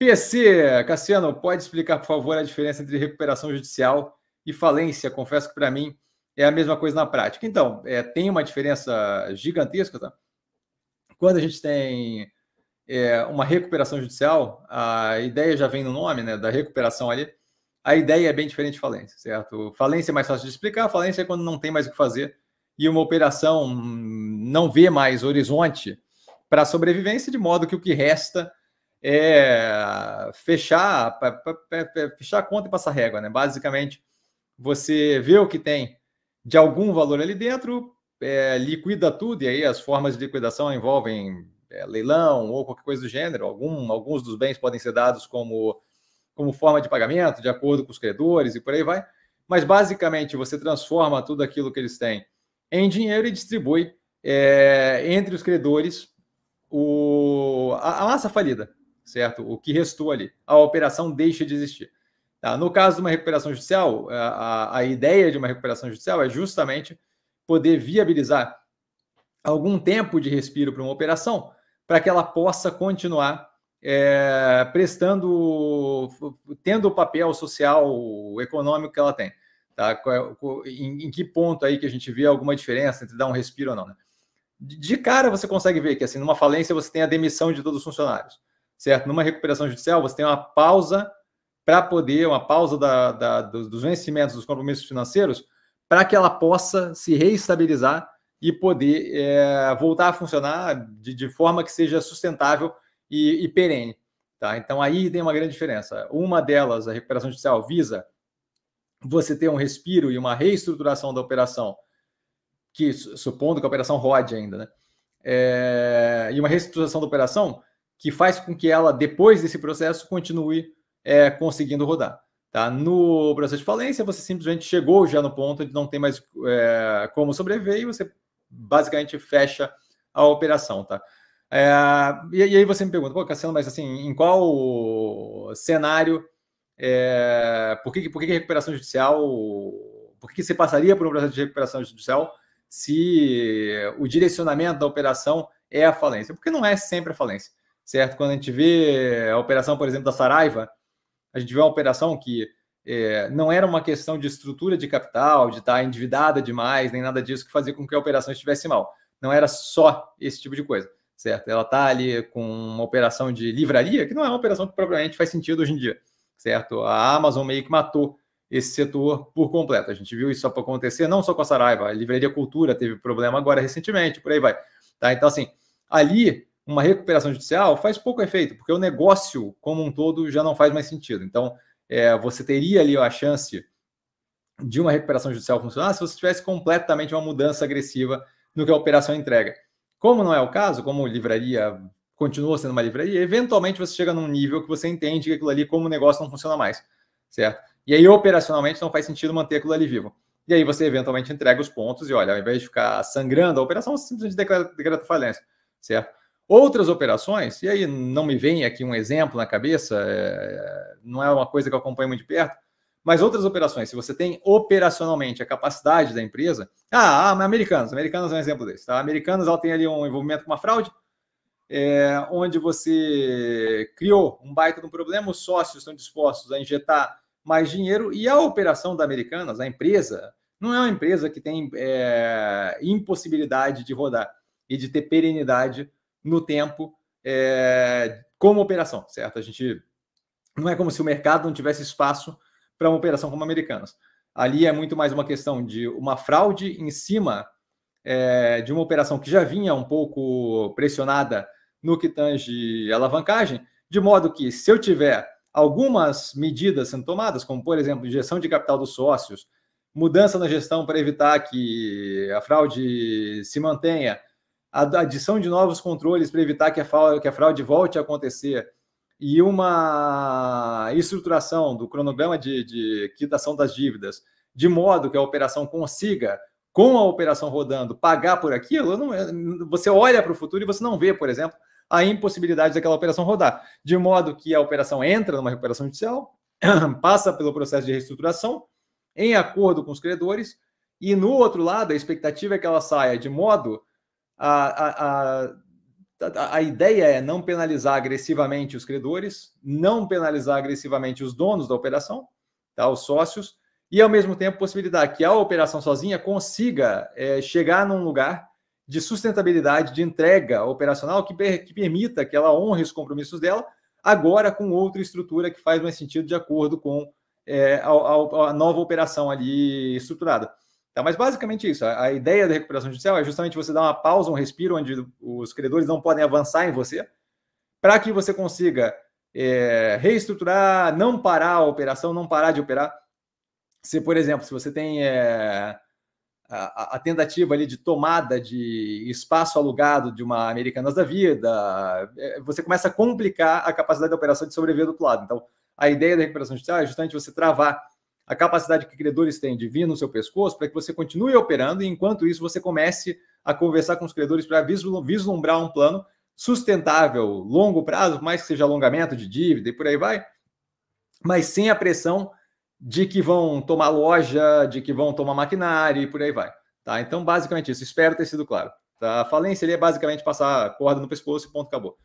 PC, Cassiano, pode explicar, por favor, a diferença entre recuperação judicial e falência? Confesso que para mim é a mesma coisa na prática. Então, é, tem uma diferença gigantesca. Tá? Quando a gente tem é, uma recuperação judicial, a ideia já vem no nome né, da recuperação ali. A ideia é bem diferente de falência, certo? Falência é mais fácil de explicar, falência é quando não tem mais o que fazer e uma operação não vê mais horizonte para sobrevivência, de modo que o que resta é fechar, fechar a conta e passar régua, né? Basicamente, você vê o que tem de algum valor ali dentro, é, liquida tudo, e aí as formas de liquidação envolvem é, leilão ou qualquer coisa do gênero. Algum, alguns dos bens podem ser dados como, como forma de pagamento, de acordo com os credores e por aí vai. Mas basicamente você transforma tudo aquilo que eles têm em dinheiro e distribui é, entre os credores o, a, a massa falida certo? O que restou ali. A operação deixa de existir. Tá? No caso de uma recuperação judicial, é, a, a ideia de uma recuperação judicial é justamente poder viabilizar algum tempo de respiro para uma operação, para que ela possa continuar é, prestando, tendo o papel social, econômico que ela tem. Tá? É em, em, que ponto aí que a gente vê alguma diferença entre dar um respiro ou não? Né? De cara você consegue ver que assim, numa falência você tem a demissão de todos os funcionários certo? Numa recuperação judicial, você tem uma pausa para poder, uma pausa da, da, dos vencimentos dos compromissos financeiros, para que ela possa se reestabilizar e poder é, voltar a funcionar de, de, forma que seja sustentável e, e perene. Tá? Então, aí tem uma grande diferença. Uma delas, a recuperação judicial, visa você ter um respiro e uma reestruturação da operação, que supondo que a operação rode ainda, né? É, e uma reestruturação da operação que faz com que ela, depois desse processo, continue é, conseguindo rodar. Tá? No processo de falência, você simplesmente chegou já no ponto de não ter mais é, como sobreviver e você basicamente fecha a operação. Tá? É, e, e, aí você me pergunta, pô, Cassiano, mas assim, em qual cenário, é, por, que, por que recuperação judicial, por que você passaria por um processo de recuperação judicial se o direcionamento da operação é a falência? Porque não é sempre a falência certo? Quando a gente vê a operação, por exemplo, da Saraiva, a gente vê uma operação que é, não era uma questão de estrutura de capital, de estar endividada demais, nem nada disso que fazia com que a operação estivesse mal. Não era só esse tipo de coisa, certo? Ela está ali com uma operação de livraria, que não é uma operação que propriamente faz sentido hoje em dia, certo? A Amazon meio que matou esse setor por completo. A gente viu isso acontecer não só com a Saraiva, a Livraria Cultura teve problema agora recentemente, por aí vai. Tá? Então, assim, ali uma recuperação judicial faz pouco efeito, porque o negócio como um todo já não faz mais sentido. Então, é, você teria ali a chance de uma recuperação judicial funcionar se você tivesse completamente uma mudança agressiva no que a operação entrega. Como não é o caso, como livraria continua sendo uma livraria, eventualmente você chega num nível que você entende que aquilo ali como negócio não funciona mais, certo? E aí operacionalmente não faz sentido manter aquilo ali vivo. E aí você eventualmente entrega os pontos e olha, ao invés de ficar sangrando a operação, você simplesmente decreta, declara falência, certo? Outras operações, e aí não me vem aqui um exemplo na cabeça, é, não é uma coisa que eu acompanho muito de perto, mas outras operações, se você tem operacionalmente a capacidade da empresa, ah, americanos, ah, americanos é um exemplo desse, tá? Americanos ela tem ali um envolvimento com uma fraude, é, onde você criou um baita de um problema, os sócios estão dispostos a injetar mais dinheiro e a operação da Americanas, a empresa, não é uma empresa que tem é, impossibilidade de rodar e de ter perenidade no tempo é, como operação, certo? A gente não é como se o mercado não tivesse espaço para uma operação como a Americanas. Ali é muito mais uma questão de uma fraude em cima é, de uma operação que já vinha um pouco pressionada no que tange alavancagem, de modo que se eu tiver algumas medidas sendo tomadas, como por exemplo, injeção de capital dos sócios, mudança na gestão para evitar que a fraude se mantenha, a adição de novos controles para evitar que a, fraude, que a fraude volte a acontecer e uma estruturação do cronograma de, de quitação das dívidas, de modo que a operação consiga, com a operação rodando, pagar por aquilo, não, você olha para o futuro e você não vê, por exemplo, a impossibilidade daquela operação rodar. De modo que a operação entra numa recuperação judicial, passa pelo processo de reestruturação, em acordo com os credores, e no outro lado, a expectativa é que ela saia de modo a, a, a, a ideia é não penalizar agressivamente os credores, não penalizar agressivamente os donos da operação, tá, os sócios, e ao mesmo tempo possibilitar que a operação sozinha consiga é, chegar num lugar de sustentabilidade, de entrega operacional que, per, que permita que ela honre os compromissos dela, agora com outra estrutura que faz mais sentido de acordo com é, a, a, a, nova operação ali estruturada. Tá, mas basicamente isso. A, a, ideia da recuperação judicial é justamente você dar uma pausa, um respiro, onde os credores não podem avançar em você, para que você consiga é, reestruturar, não parar a operação, não parar de operar. Se, por exemplo, se você tem é, a, a, tentativa ali de tomada de espaço alugado de uma Americanas da Vida, é, você começa a complicar a capacidade da operação de sobreviver do outro lado. Então, a ideia da recuperação judicial é justamente você travar a capacidade que credores têm de vir no seu pescoço para que você continue operando e, enquanto isso, você comece a conversar com os credores para vislumbrar um plano sustentável, longo prazo, mais que seja alongamento de dívida e por aí vai, mas sem a pressão de que vão tomar loja, de que vão tomar maquinário e por aí vai. Tá? Então, basicamente isso. Espero ter sido claro. Tá? A falência é basicamente passar a corda no pescoço e ponto, acabou.